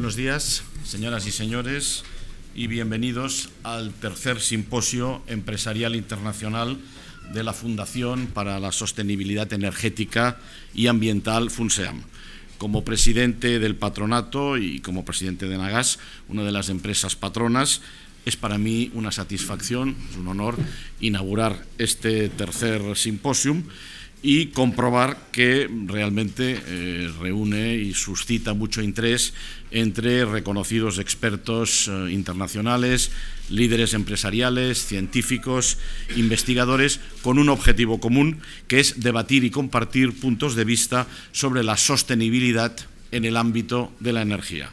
Buenos días, señoras y señores, y bienvenidos al tercer simposio empresarial internacional de la Fundación para la Sostenibilidad Energética y Ambiental, FUNSEAM. Como presidente del patronato y como presidente de Nagas, una de las empresas patronas, es para mí una satisfacción, es un honor inaugurar este tercer simposio y comprobar que realmente eh, reúne y suscita mucho interés entre reconocidos expertos eh, internacionales, líderes empresariales, científicos, investigadores, con un objetivo común, que es debatir y compartir puntos de vista sobre la sostenibilidad en el ámbito de la energía.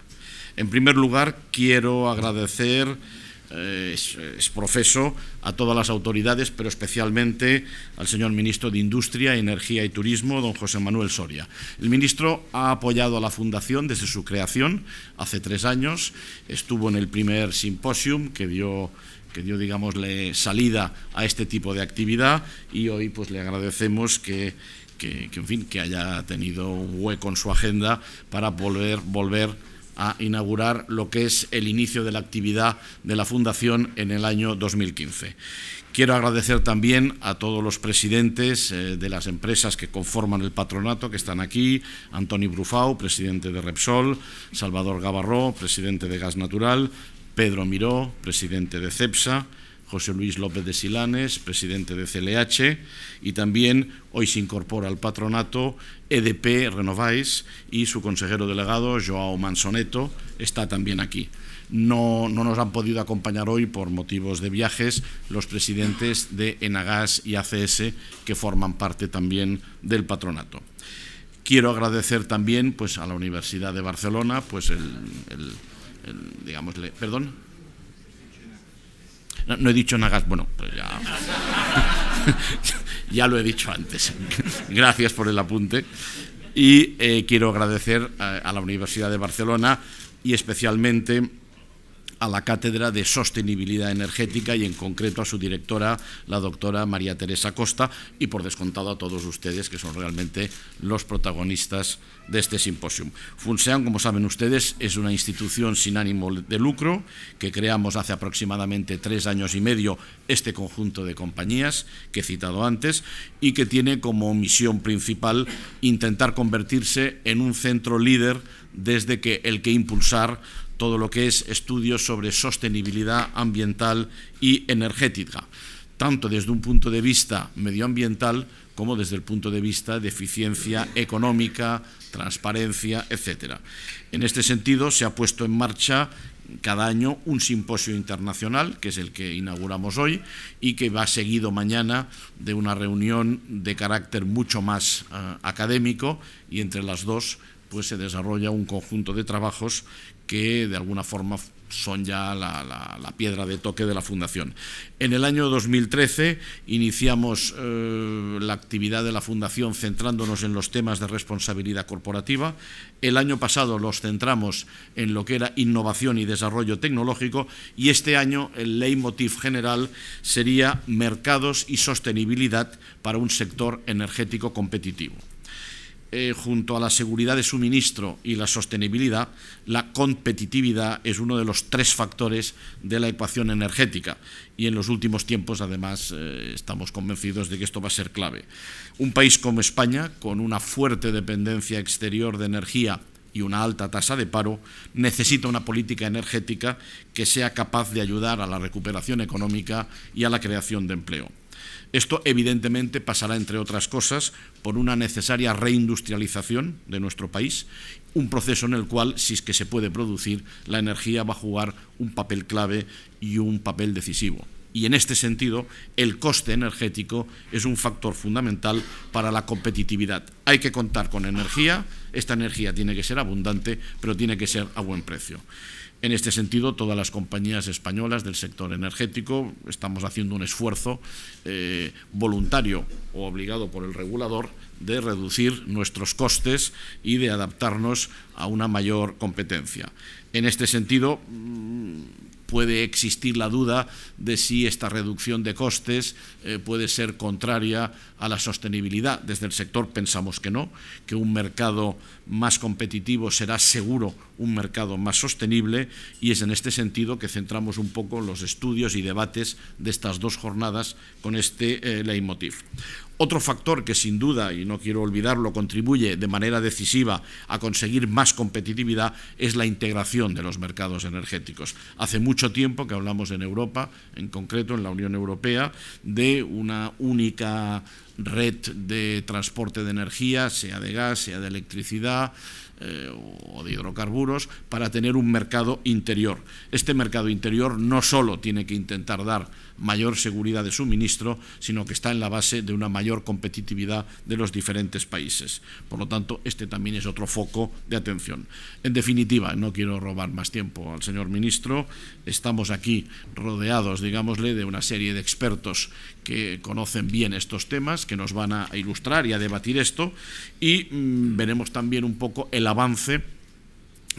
En primer lugar, quiero agradecer eh, es, profeso a todas las autoridades, pero especialmente al señor ministro de Industria, Energía y Turismo, don José Manuel Soria. El ministro ha apoyado a la Fundación desde su creación hace tres años, estuvo en el primer simposium que dio que dio, digamos, salida a este tipo de actividad y hoy pues le agradecemos que, que, en fin, que haya tenido hueco en su agenda para volver, volver a inaugurar lo que es el inicio de la actividad de la Fundación en el año 2015. Quiero agradecer también a todos los presidentes eh, de las empresas que conforman el patronato, que están aquí, Antoni Brufau, presidente de Repsol, Salvador Gavarró, presidente de Gas Natural, Pedro Miró, presidente de CEPSA, José Luis López de Silanes, presidente de CLH, y también hoy se incorpora al patronato EDP Renováis y su consejero delegado, Joao Mansoneto, está también aquí. No, nos han podido acompañar hoy por motivos de viajes los presidentes de Enagas y ACS, que forman parte también del patronato. Quiero agradecer también pues, a la Universidad de Barcelona, pues el, perdón, no, he dicho nada. Bueno, pues ya. ya lo he dicho antes. Gracias por el apunte. Y eh, quiero agradecer eh, a la Universidad de Barcelona y especialmente a la Cátedra de Sostenibilidad Energética y en concreto a su directora, la doctora María Teresa Costa, y por descontado a todos ustedes que son realmente los protagonistas de este simposio. FUNSEAN, como saben ustedes, es una institución sin ánimo de lucro que creamos hace aproximadamente tres años y medio este conjunto de compañías que he citado antes y que tiene como misión principal intentar convertirse en un centro líder desde que el que impulsar todo lo que es estudios sobre sostenibilidad ambiental y energética, tanto desde un punto de vista medioambiental como desde el punto de vista de eficiencia económica, transparencia, etcétera. En este sentido, se ha puesto en marcha cada año un simposio internacional, que es el que inauguramos hoy, y que va seguido mañana de una reunión de carácter mucho más eh, académico, y entre las dos pues se desarrolla un conjunto de trabajos que de alguna forma son ya la, piedra de toque de la Fundación. En el año 2013 iniciamos eh, la actividad de la Fundación centrándonos en los temas de responsabilidad corporativa. El año pasado los centramos en lo que era innovación y desarrollo tecnológico y este año el leitmotiv general sería mercados y sostenibilidad para un sector energético competitivo. Eh, junto a la seguridad de suministro y la sostenibilidad, la competitividad es uno de los tres factores de la ecuación energética. Y en los últimos tiempos, además, eh, estamos convencidos de que esto va a ser clave. Un país como España, con una fuerte dependencia exterior de energía y una alta tasa de paro, necesita una política energética que sea capaz de ayudar a la recuperación económica y a la creación de empleo. Esto, evidentemente, pasará, entre otras cosas, por una necesaria reindustrialización de nuestro país, un proceso en el cual, si es que se puede producir, la energía va a jugar un papel clave y un papel decisivo. Y en este sentido, el coste energético es un factor fundamental para la competitividad. Hay que contar con energía, esta energía tiene que ser abundante, pero tiene que ser a buen precio. En este sentido, todas las compañías españolas del sector energético estamos haciendo un esfuerzo eh, voluntario o obligado por el regulador de reducir nuestros costes y de adaptarnos a una mayor competencia. En este sentido, mm, puede existir la duda de si esta reducción de costes eh, puede ser contraria a la sostenibilidad. Desde el sector pensamos que no, que un mercado más competitivo será seguro un mercado más sostenible y es en este sentido que centramos un poco los estudios y debates de estas dos jornadas con este eh, leitmotiv. Otro factor que sin duda, y no quiero olvidarlo, contribuye de manera decisiva a conseguir más competitividad es la integración de los mercados energéticos. Hace mucho tiempo que hablamos en Europa, en concreto en la Unión Europea, de una única red de transporte de energía, sea de gas, sea de electricidad eh, o de hidrocarburos, para tener un mercado interior. Este mercado interior no solo tiene que intentar dar mayor seguridad de suministro, sino que está en la base de una mayor competitividad de los diferentes países. Por lo tanto, este también es otro foco de atención. En definitiva, no quiero robar más tiempo al señor ministro, estamos aquí rodeados, digámosle, de una serie de expertos que conocen bien estos temas, que nos van a ilustrar y a debatir esto, y mm, veremos también un poco el avance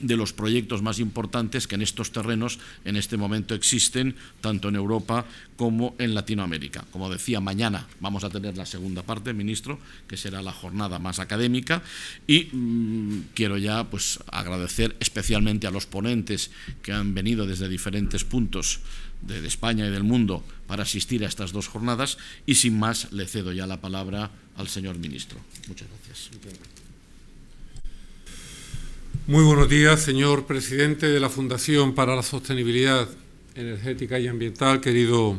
de los proyectos más importantes que en estos terrenos en este momento existen, tanto en Europa como en Latinoamérica. Como decía, mañana vamos a tener la segunda parte, ministro, que será la jornada más académica, y mm, quiero ya pues, agradecer especialmente a los ponentes que han venido desde diferentes puntos de, de España y del mundo para asistir a estas dos jornadas, y sin más le cedo ya la palabra al señor ministro. Muchas gracias. Muy buenos días, señor presidente de la Fundación para la Sostenibilidad Energética y Ambiental, querido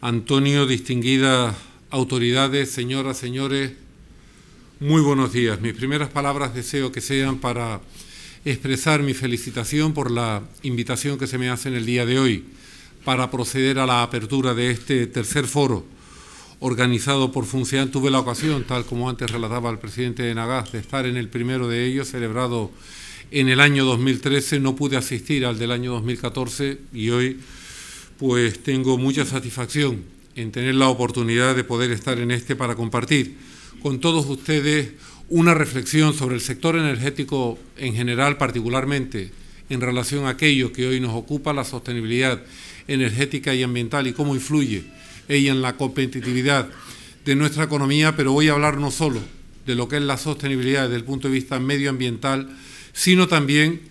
Antonio, distinguidas autoridades, señoras, señores, muy buenos días. Mis primeras palabras deseo que sean para expresar mi felicitación por la invitación que se me hace en el día de hoy para proceder a la apertura de este tercer foro organizado por Función, tuve la ocasión, tal como antes relataba el presidente de Nagas, de estar en el primero de ellos, celebrado en el año 2013, no pude asistir al del año 2014 y hoy pues tengo mucha satisfacción en tener la oportunidad de poder estar en este para compartir con todos ustedes una reflexión sobre el sector energético en general, particularmente en relación a aquello que hoy nos ocupa, la sostenibilidad energética y ambiental y cómo influye ...y en la competitividad de nuestra economía, pero voy a hablar no solo de lo que es la sostenibilidad desde el punto de vista medioambiental, sino también,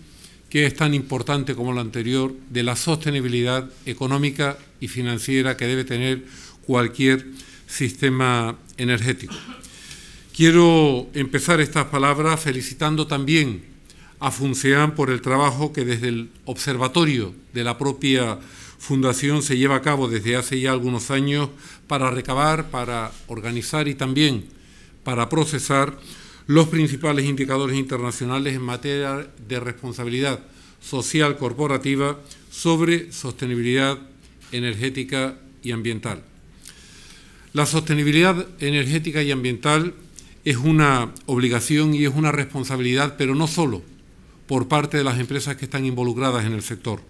que es tan importante como lo anterior, de la sostenibilidad económica y financiera que debe tener cualquier sistema energético. Quiero empezar estas palabras felicitando también a Funcean por el trabajo que desde el observatorio de la propia fundación se lleva a cabo desde hace ya algunos años para recabar, para organizar y también para procesar los principales indicadores internacionales en materia de responsabilidad social corporativa sobre sostenibilidad energética y ambiental. La sostenibilidad energética y ambiental es una obligación y es una responsabilidad, pero no solo por parte de las empresas que están involucradas en el sector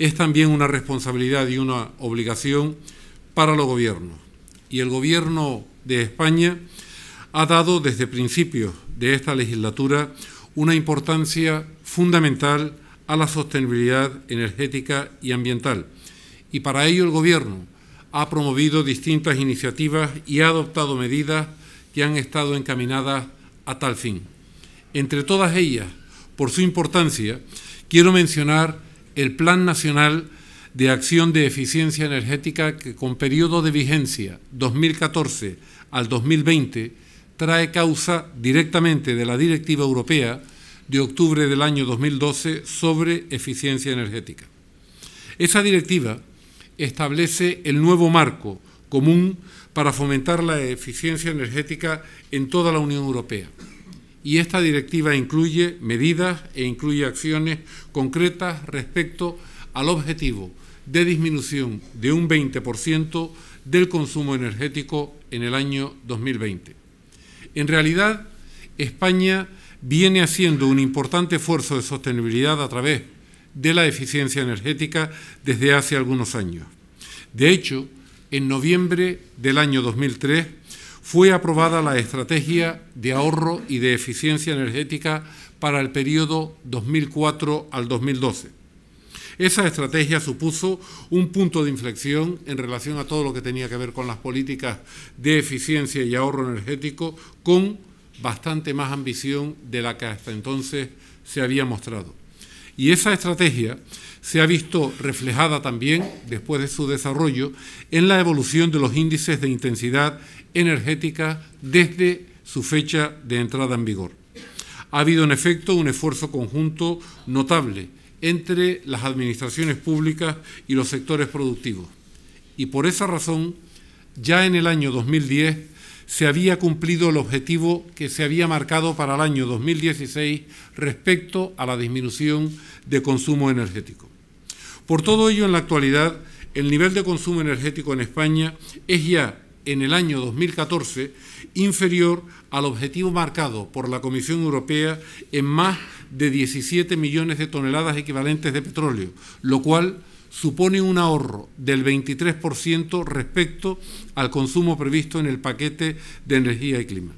es también una responsabilidad y una obligación para los gobiernos. Y el gobierno de España ha dado desde principios de esta legislatura una importancia fundamental a la sostenibilidad energética y ambiental. Y para ello el Gobierno ha promovido distintas iniciativas y ha adoptado medidas que han estado encaminadas a tal fin. Entre todas ellas, por su importancia, quiero mencionar el Plan Nacional de Acción de Eficiencia Energética que con periodo de vigencia 2014 al 2020 trae causa directamente de la Directiva Europea de octubre del año 2012 sobre eficiencia energética. Esa directiva establece el nuevo marco común para fomentar la eficiencia energética en toda la Unión Europea y esta directiva incluye medidas e incluye acciones concretas respecto al objetivo de disminución de un 20% del consumo energético en el año 2020. En realidad, España viene haciendo un importante esfuerzo de sostenibilidad a través de la eficiencia energética desde hace algunos años. De hecho, en noviembre del año 2003, fue aprobada la Estrategia de Ahorro y de Eficiencia Energética para el periodo 2004 al 2012. Esa estrategia supuso un punto de inflexión en relación a todo lo que tenía que ver con las políticas de eficiencia y ahorro energético, con bastante más ambición de la que hasta entonces se había mostrado. Y esa estrategia se ha visto reflejada también, después de su desarrollo, en la evolución de los índices de intensidad energética desde su fecha de entrada en vigor. Ha habido en efecto un esfuerzo conjunto notable entre las administraciones públicas y los sectores productivos. Y por esa razón, ya en el año 2010 se había cumplido el objetivo que se había marcado para el año 2016 respecto a la disminución de consumo energético. Por todo ello, en la actualidad, el nivel de consumo energético en España es ya en el año 2014 inferior al objetivo marcado por la Comisión Europea en más de 17 millones de toneladas equivalentes de petróleo, lo cual supone un ahorro del 23% respecto al consumo previsto en el paquete de energía y clima.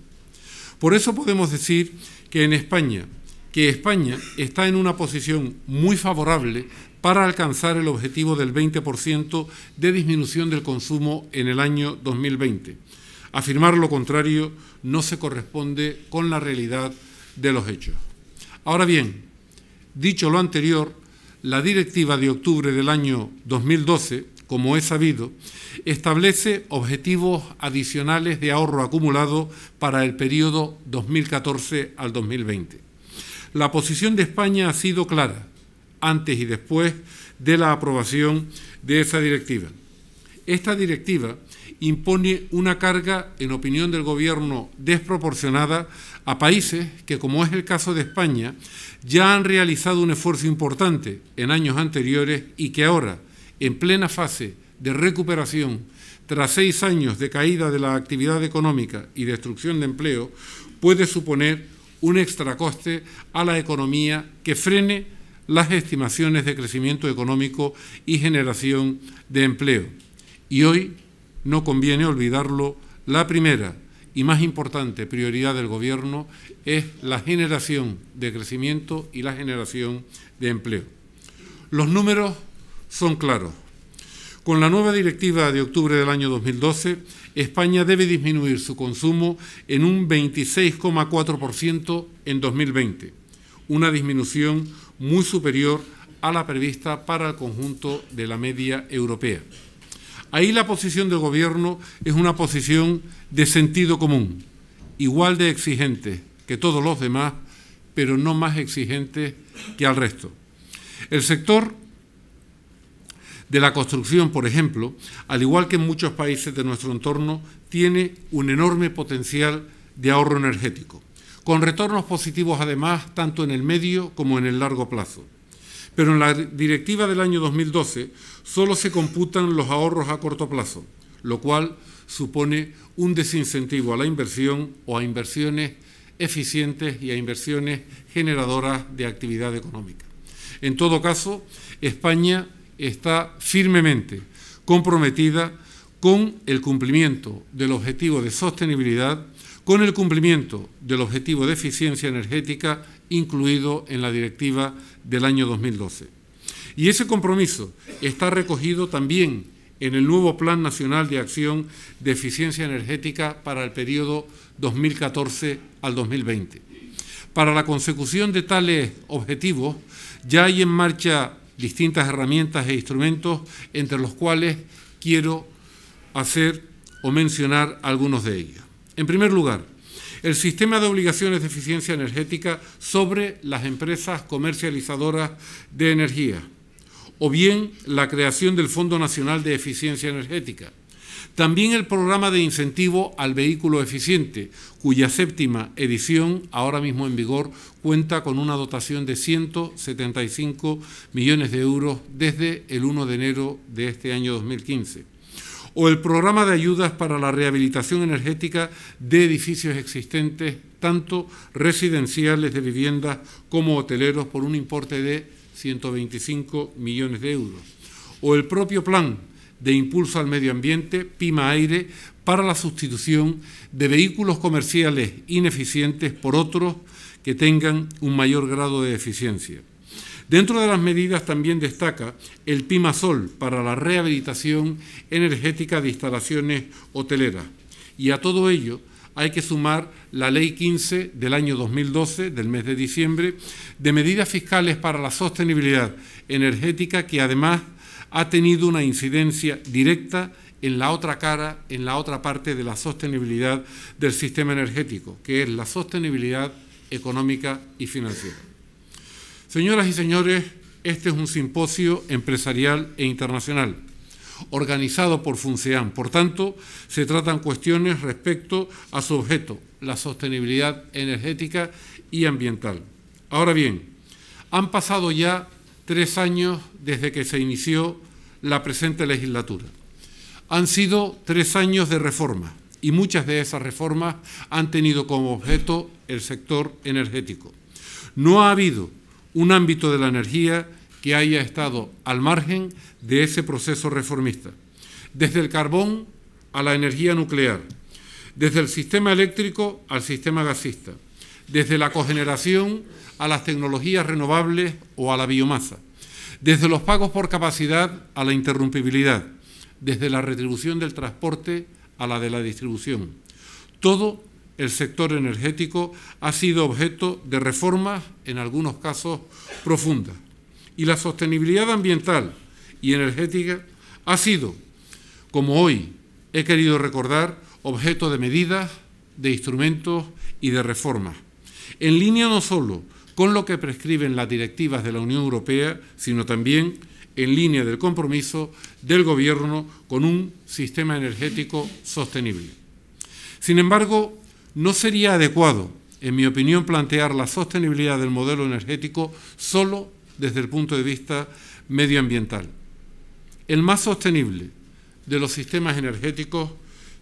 Por eso podemos decir que en España, que España está en una posición muy favorable para alcanzar el objetivo del 20% de disminución del consumo en el año 2020. Afirmar lo contrario no se corresponde con la realidad de los hechos. Ahora bien, dicho lo anterior, la directiva de octubre del año 2012, como es sabido, establece objetivos adicionales de ahorro acumulado para el periodo 2014 al 2020. La posición de España ha sido clara antes y después de la aprobación de esa directiva. Esta directiva impone una carga, en opinión del Gobierno, desproporcionada a países que, como es el caso de España, ya han realizado un esfuerzo importante en años anteriores y que ahora, en plena fase de recuperación, tras seis años de caída de la actividad económica y destrucción de empleo, puede suponer un extracoste a la economía que frene las estimaciones de crecimiento económico y generación de empleo. Y hoy no conviene olvidarlo, la primera y más importante prioridad del Gobierno es la generación de crecimiento y la generación de empleo. Los números son claros. Con la nueva directiva de octubre del año 2012, España debe disminuir su consumo en un 26,4% en 2020, una disminución muy superior a la prevista para el conjunto de la media europea. Ahí la posición del Gobierno es una posición de sentido común, igual de exigente que todos los demás, pero no más exigente que al resto. El sector de la construcción, por ejemplo, al igual que en muchos países de nuestro entorno, tiene un enorme potencial de ahorro energético con retornos positivos además tanto en el medio como en el largo plazo. Pero en la directiva del año 2012 solo se computan los ahorros a corto plazo, lo cual supone un desincentivo a la inversión o a inversiones eficientes y a inversiones generadoras de actividad económica. En todo caso, España está firmemente comprometida con el cumplimiento del objetivo de sostenibilidad con el cumplimiento del objetivo de eficiencia energética incluido en la directiva del año 2012. Y ese compromiso está recogido también en el nuevo Plan Nacional de Acción de Eficiencia Energética para el periodo 2014 al 2020. Para la consecución de tales objetivos ya hay en marcha distintas herramientas e instrumentos, entre los cuales quiero hacer o mencionar algunos de ellos. En primer lugar, el sistema de obligaciones de eficiencia energética sobre las empresas comercializadoras de energía, o bien la creación del Fondo Nacional de Eficiencia Energética. También el programa de incentivo al vehículo eficiente, cuya séptima edición, ahora mismo en vigor, cuenta con una dotación de 175 millones de euros desde el 1 de enero de este año 2015 o el programa de ayudas para la rehabilitación energética de edificios existentes, tanto residenciales de viviendas como hoteleros, por un importe de 125 millones de euros, o el propio plan de impulso al medio ambiente, Pima Aire, para la sustitución de vehículos comerciales ineficientes por otros que tengan un mayor grado de eficiencia. Dentro de las medidas también destaca el Pimasol para la rehabilitación energética de instalaciones hoteleras. Y a todo ello hay que sumar la Ley 15 del año 2012, del mes de diciembre, de medidas fiscales para la sostenibilidad energética que además ha tenido una incidencia directa en la otra cara, en la otra parte de la sostenibilidad del sistema energético, que es la sostenibilidad económica y financiera. Señoras y señores, este es un simposio empresarial e internacional, organizado por Funsean. Por tanto, se tratan cuestiones respecto a su objeto, la sostenibilidad energética y ambiental. Ahora bien, han pasado ya tres años desde que se inició la presente legislatura. Han sido tres años de reformas y muchas de esas reformas han tenido como objeto el sector energético. No ha habido un ámbito de la energía que haya estado al margen de ese proceso reformista, desde el carbón a la energía nuclear, desde el sistema eléctrico al sistema gasista, desde la cogeneración a las tecnologías renovables o a la biomasa, desde los pagos por capacidad a la interrumpibilidad, desde la retribución del transporte a la de la distribución. Todo el sector energético ha sido objeto de reformas, en algunos casos profundas, y la sostenibilidad ambiental y energética ha sido, como hoy he querido recordar, objeto de medidas, de instrumentos y de reformas, en línea no solo con lo que prescriben las directivas de la Unión Europea, sino también en línea del compromiso del Gobierno con un sistema energético sostenible. Sin embargo, no sería adecuado, en mi opinión, plantear la sostenibilidad del modelo energético solo desde el punto de vista medioambiental. El más sostenible de los sistemas energéticos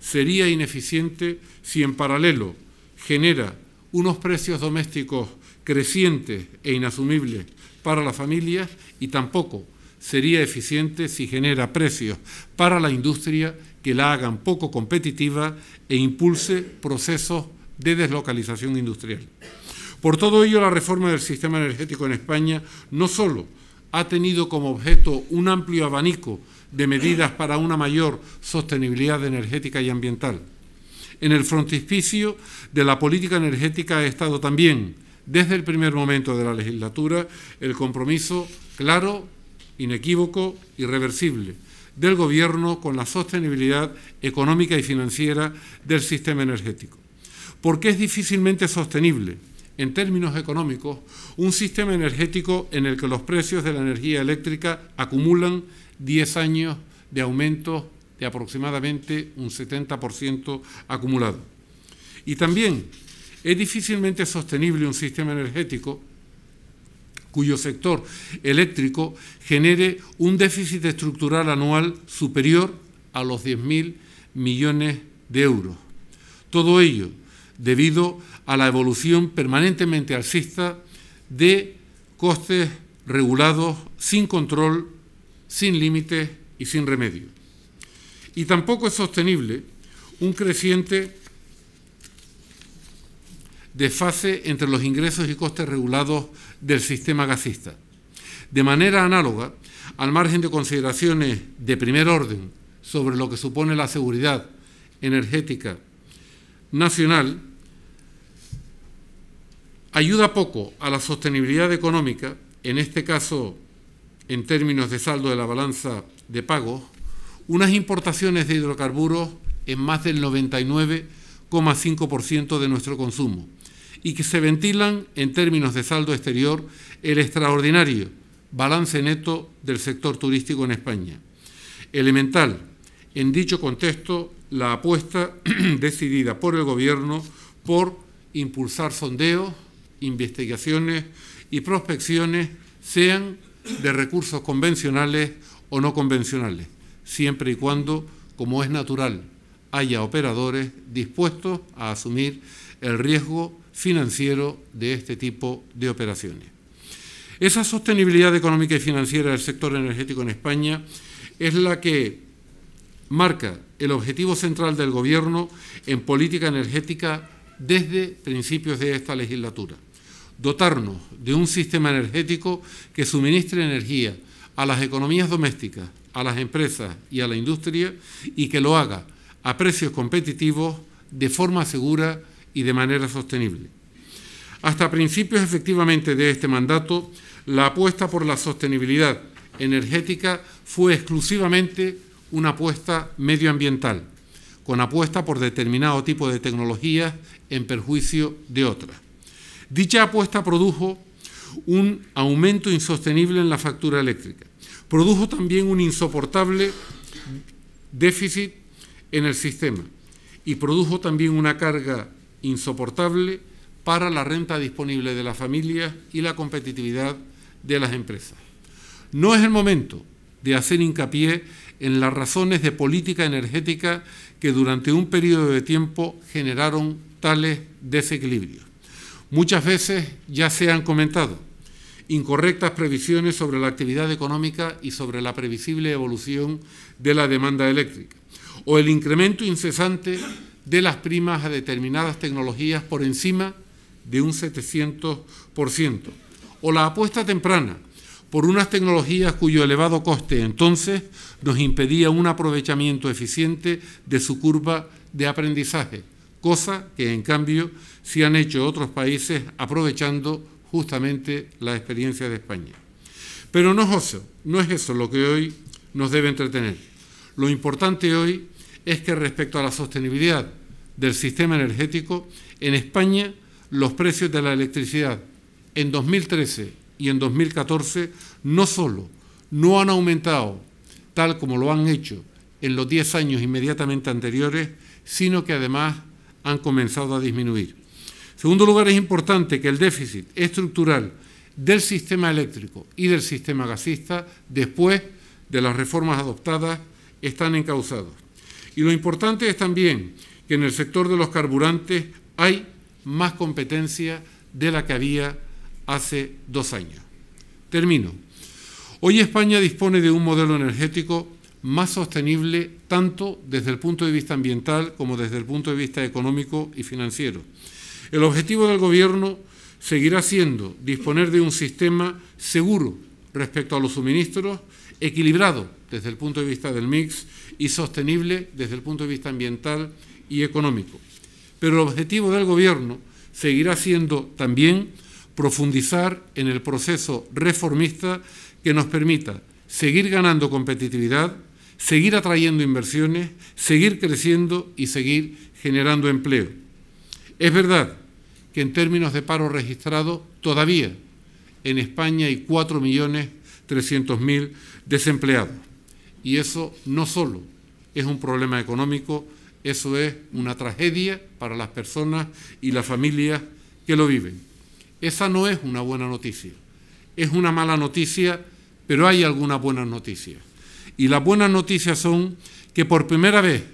sería ineficiente si en paralelo genera unos precios domésticos crecientes e inasumibles para las familias y tampoco sería eficiente si genera precios para la industria que la hagan poco competitiva e impulse procesos de deslocalización industrial. Por todo ello, la reforma del sistema energético en España no solo ha tenido como objeto un amplio abanico de medidas para una mayor sostenibilidad energética y ambiental. En el frontispicio de la política energética ha estado también, desde el primer momento de la legislatura, el compromiso claro, inequívoco, irreversible del Gobierno con la sostenibilidad económica y financiera del sistema energético. Porque es difícilmente sostenible, en términos económicos, un sistema energético en el que los precios de la energía eléctrica acumulan 10 años de aumento de aproximadamente un 70% acumulado. Y también es difícilmente sostenible un sistema energético cuyo sector eléctrico genere un déficit estructural anual superior a los 10.000 millones de euros. Todo ello debido a la evolución permanentemente alcista de costes regulados sin control, sin límites y sin remedio. Y tampoco es sostenible un creciente desfase entre los ingresos y costes regulados del sistema gasista. De manera análoga, al margen de consideraciones de primer orden sobre lo que supone la seguridad energética nacional, ayuda poco a la sostenibilidad económica, en este caso en términos de saldo de la balanza de pagos, unas importaciones de hidrocarburos en más del 99,5% de nuestro consumo, y que se ventilan en términos de saldo exterior el extraordinario balance neto del sector turístico en España. Elemental, en dicho contexto, la apuesta decidida por el Gobierno por impulsar sondeos, investigaciones y prospecciones, sean de recursos convencionales o no convencionales, siempre y cuando, como es natural, haya operadores dispuestos a asumir el riesgo financiero de este tipo de operaciones. Esa sostenibilidad económica y financiera del sector energético en España es la que marca el objetivo central del Gobierno en política energética desde principios de esta legislatura. Dotarnos de un sistema energético que suministre energía a las economías domésticas, a las empresas y a la industria y que lo haga a precios competitivos, de forma segura y de manera sostenible. Hasta principios efectivamente de este mandato, la apuesta por la sostenibilidad energética fue exclusivamente una apuesta medioambiental, con apuesta por determinado tipo de tecnologías en perjuicio de otras. Dicha apuesta produjo un aumento insostenible en la factura eléctrica. Produjo también un insoportable déficit en el sistema y produjo también una carga insoportable para la renta disponible de las familias y la competitividad de las empresas. No es el momento de hacer hincapié en las razones de política energética que durante un periodo de tiempo generaron tales desequilibrios. Muchas veces ya se han comentado incorrectas previsiones sobre la actividad económica y sobre la previsible evolución de la demanda eléctrica, o el incremento incesante de las primas a determinadas tecnologías por encima de un 700%, o la apuesta temprana por unas tecnologías cuyo elevado coste entonces nos impedía un aprovechamiento eficiente de su curva de aprendizaje, cosa que en cambio se han hecho otros países aprovechando justamente la experiencia de España. Pero no eso, no es eso lo que hoy nos debe entretener. Lo importante hoy es que respecto a la sostenibilidad del sistema energético, en España los precios de la electricidad en 2013 y en 2014 no solo no han aumentado tal como lo han hecho en los 10 años inmediatamente anteriores, sino que además han comenzado a disminuir. En segundo lugar, es importante que el déficit estructural del sistema eléctrico y del sistema gasista, después de las reformas adoptadas, están encauzados. Y lo importante es también que en el sector de los carburantes hay más competencia de la que había hace dos años. Termino. Hoy España dispone de un modelo energético más sostenible tanto desde el punto de vista ambiental como desde el punto de vista económico y financiero. El objetivo del Gobierno seguirá siendo disponer de un sistema seguro respecto a los suministros, equilibrado desde el punto de vista del mix y sostenible desde el punto de vista ambiental y económico. Pero el objetivo del Gobierno seguirá siendo también profundizar en el proceso reformista que nos permita seguir ganando competitividad, seguir atrayendo inversiones, seguir creciendo y seguir generando empleo. Es verdad que en términos de paro registrado todavía en España y 4.300.000 desempleados. Y eso no solo es un problema económico, eso es una tragedia para las personas y las familias que lo viven. Esa no es una buena noticia. Es una mala noticia, pero hay algunas buenas noticias. Y las buenas noticias son que por primera vez,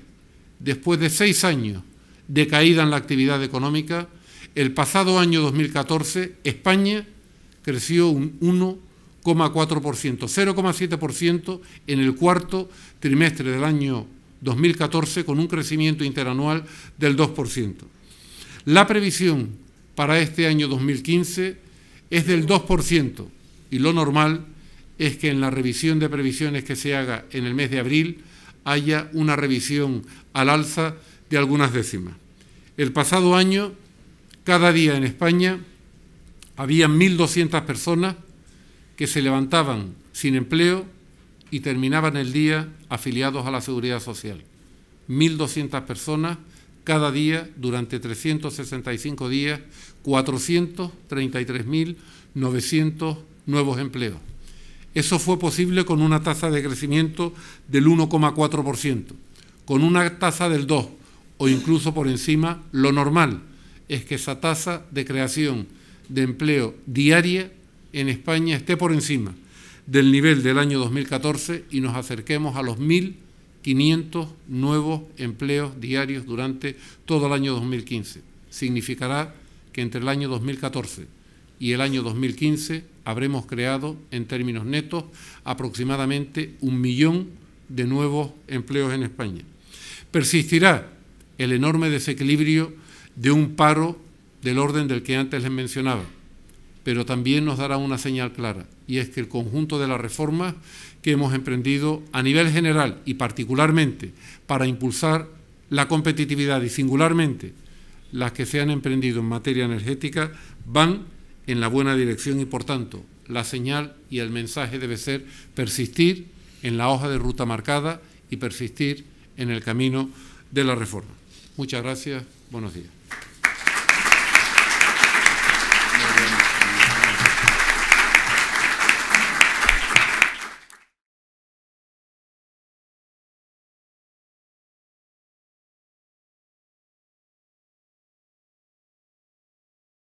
después de seis años de caída en la actividad económica, el pasado año 2014, España creció un 1,4%, 0,7% en el cuarto trimestre del año 2014 con un crecimiento interanual del 2%. La previsión para este año 2015 es del 2% y lo normal es que en la revisión de previsiones que se haga en el mes de abril haya una revisión al alza de algunas décimas. El pasado año, cada día en España, había 1.200 personas que se levantaban sin empleo y terminaban el día afiliados a la seguridad social. 1.200 personas cada día durante 365 días, 433.900 nuevos empleos. Eso fue posible con una tasa de crecimiento del 1,4%, con una tasa del 2 o incluso por encima. Lo normal es que esa tasa de creación de empleo diaria en España esté por encima del nivel del año 2014 y nos acerquemos a los 1.500 nuevos empleos diarios durante todo el año 2015. Significará que entre el año 2014 y el año 2015 habremos creado, en términos netos, aproximadamente un millón de nuevos empleos en España. Persistirá el enorme desequilibrio de un paro del orden del que antes les mencionaba, pero también nos dará una señal clara, y es que el conjunto de las reformas que hemos emprendido a nivel general y particularmente para impulsar la competitividad y singularmente las que se han emprendido en materia energética van en la buena dirección y por tanto la señal y el mensaje debe ser persistir en la hoja de ruta marcada y persistir en el camino de la reforma. Muchas gracias, buenos días.